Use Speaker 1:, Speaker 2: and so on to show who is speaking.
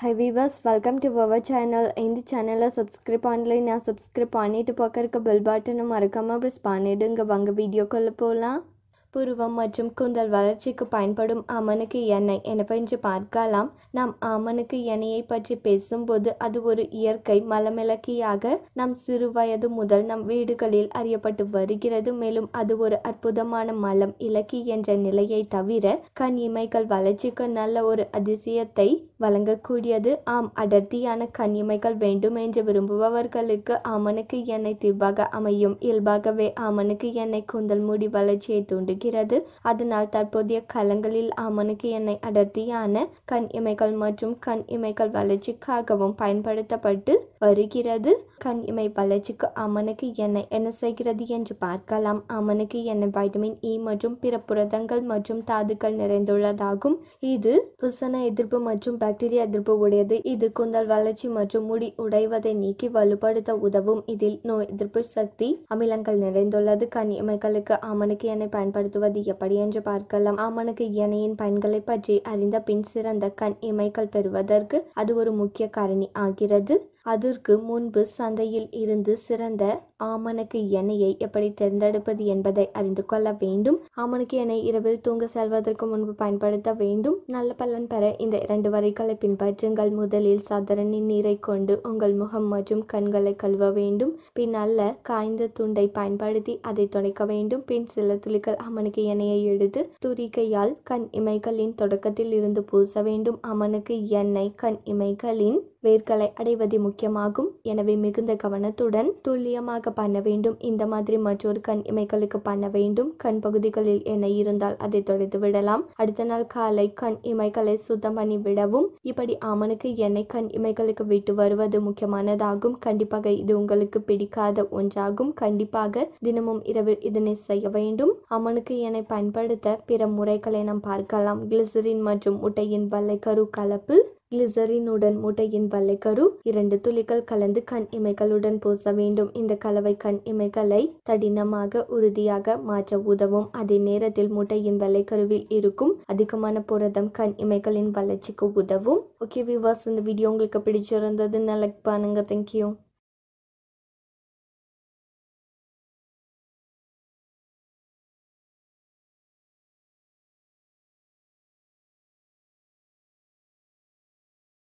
Speaker 1: high viewers welcome to our channel இந்த சேனலை subscribe நான் சப்ஸ்கிரைப் பண்ணிட்டு பக்கம் இருக்க பெல் பட்டனை மறக்காமல் ப்ரெஸ் பண்ணிவிடுங்க வாங்க வீடியோக்குள்ளே போகலாம் புருவம் மற்றும் குந்தல் வளர்ச்சிக்கு பயன்படும் அமனுக்கு எண்ணெய் எனப்பென்று பார்க்கலாம் நாம் அமனுக்கு எண்ணெயை பற்றி பேசும்போது அது ஒரு இயற்கை மலமிளக்கியாக நம் சிறு வயது முதல் நம் வீடுகளில் அறியப்பட்டு வருகிறது மேலும் அது ஒரு அற்புதமான மலம் இலக்கி என்ற நிலையை தவிர கண் இமைகள் வளர்ச்சிக்கு நல்ல ஒரு அதிசயத்தை வழங்கக்கூடியது ஆம் அடர்த்தியான கன்னிமைகள் வேண்டும் என்று விரும்புபவர்களுக்கு ஆமனுக்கு எண்ணெய் தீர்வாக அமையும் இயல்பாகவே ஆமனுக்கு எண்ணெய் கூந்தல் முடி வளர்ச்சியை தூண்டுகிறது அதனால் தற்போதைய காலங்களில் ஆமனுக்கு எண்ணெய் அடர்த்தியான கண் இமைகள் மற்றும் கண் இமைகள் வளர்ச்சிக்காகவும் பயன்படுத்தப்பட்டு வருகிறது கண் இமை வளர்ச்சிக்கு அமனுக்கு என்ன என்ன செய்கிறது என்று பார்க்கலாம் அமனுக்கு என்ன வைட்டமின் இ e மற்றும் பிற புரதங்கள் மற்றும் தாதுக்கள் நிறைந்துள்ளதாகும் இது புசன எதிர்ப்பு மற்றும் பாக்டீரியா எதிர்ப்பு உடையது இது குந்தல் வளர்ச்சி மற்றும் முடி உடைவதை நீக்கி வலுப்படுத்த உதவும் இதில் நோய் எதிர்ப்பு சக்தி அமிலங்கள் நிறைந்துள்ளது கண் இமைகளுக்கு அமனுக்கு என்னை பயன்படுத்துவது எப்படி என்று பார்க்கலாம் அமனுக்கு எண்ணெயின் பயன்களை பற்றி அறிந்த பின் சிறந்த கண் இமைகள் பெறுவதற்கு அது ஒரு முக்கிய காரணி ஆகிறது அதற்கு முன்பு சந்தையில் இருந்து சிறந்த ஆமனுக்கு எண்ணெயை எப்படி தேர்ந்தெடுப்பது என்பதை அறிந்து கொள்ள வேண்டும் ஆமனுக்கு எண்ணெய் இரவில் தூங்க செல்வதற்கு முன்பு பயன்படுத்த வேண்டும் நல்ல பலன் பெற இந்த இரண்டு வரைகளை பின்பற்றுங்கள் முதலில் சாதாரணின் நீரை கொண்டு உங்கள் முகம் மற்றும் கண்களை கழுவ வேண்டும் பின் அல்ல காய்ந்த துண்டை பயன்படுத்தி அதை துடைக்க வேண்டும் பின் சில துளிகள் அமனுக்கு எண்ணெயை எடுத்து துரிக்கையால் கண் இமைகளின் தொடக்கத்தில் இருந்து பூச வேண்டும் அமனுக்கு எண்ணெய் கண் இமைகளின் வேர்களை அடைவது முக்கியமாகும் எனவே மிகுந்த கவனத்துடன் துல்லியமாக பண்ண வேண்டும் இந்த மாதிரி மற்றொரு கண் இமைகளுக்கு பண்ண வேண்டும் கண் பகுதிகளில் என்ன இருந்தால் அதை தொடைத்து விடலாம் அடுத்த நாள் காலை கண் இமைகளை சுத்தம் பண்ணி விடவும் இப்படி ஆமனுக்கு எண்ணெய் கண் இமைகளுக்கு விட்டு வருவது முக்கியமானதாகும் கண்டிப்பாக இது உங்களுக்கு பிடிக்காத ஒன்றாகும் கண்டிப்பாக தினமும் இரவில் இதனை செய்ய வேண்டும் அமனுக்கு என்னை பயன்படுத்த பிற முறைகளை நாம் பார்க்கலாம் கிளிசரின் மற்றும் உட்டையின் கரு கலப்பு கிளிசரினுடன் முட்டையின் வெள்ளைக்கரு இரண்டு துளிகள் கலந்து கண் இமைகளுடன் பூச வேண்டும் இந்த கலவை கண் இமைகளை தடினமாக உறுதியாக மாற்ற உதவும் அதே நேரத்தில் முட்டையின் வெள்ளைக்கருவில் இருக்கும் அதிகமான புரதம் கண் இமைகளின் வளர்ச்சிக்கு உதவும் ஓகே விவாஸ் இந்த வீடியோ உங்களுக்கு பிடிச்சிருந்ததுன்னு லைக் பண்ணுங்க தேங்க்யூ